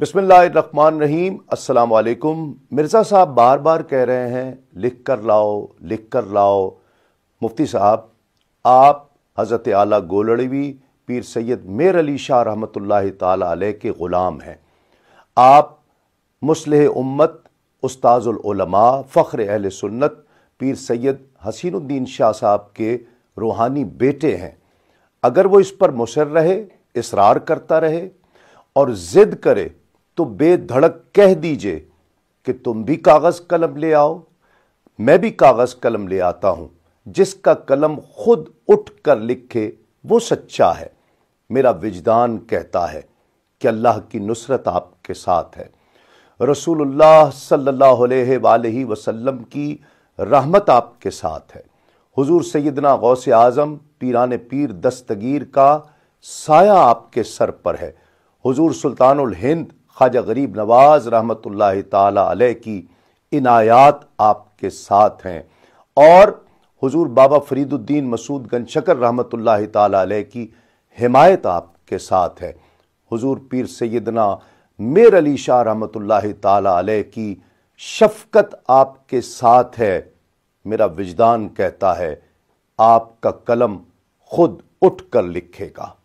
बसमान रहीम वालेकुम मिर्ज़ा साहब बार बार कह रहे हैं लिख कर लाओ लिख कर लाओ मुफ्ती साहब आप हज़रत आला गोलड़वी पीर सैयद मेर अली शाह रहमत ताल के ग़ुलाम हैं आप मुसलह उम्मत उस्ताज़ुलमा फ़ख्र अहल सुन्नत पीर सैयद हसीनुद्दीन शाह साहब के रूहानी बेटे हैं अगर वो इस पर मुसर रहे इसरार करता रहे और ज़िद करे तो बेधड़क कह दीजिए कि तुम भी कागज़ कलम ले आओ मैं भी कागज़ कलम ले आता हूं जिसका कलम खुद उठ कर लिखे वो सच्चा है मेरा विजदान कहता है कि अल्लाह की नुसरत आपके साथ है रसूलुल्लाह सल्लल्लाहु अलैहि वसल्लम की रहमत आपके साथ है हुजूर सैदना गौसे आज़म पीरान पीर दस्तगीर का साया आपके सर पर है हुजूर सुल्तानुल हिंद ख्वाजा गरीब नवाज रहमत ताल की इनायात आपके साथ हैं और हुजूर बाबा फरीदुद्दीन मसूद गनशकर रहमत ताल की हिमायत आपके साथ है हुजूर पीर सैदना मेर अली शाह रहमत ताल की शफकत आपके साथ है मेरा विजदान कहता है आपका कलम खुद उठ कर लिखेगा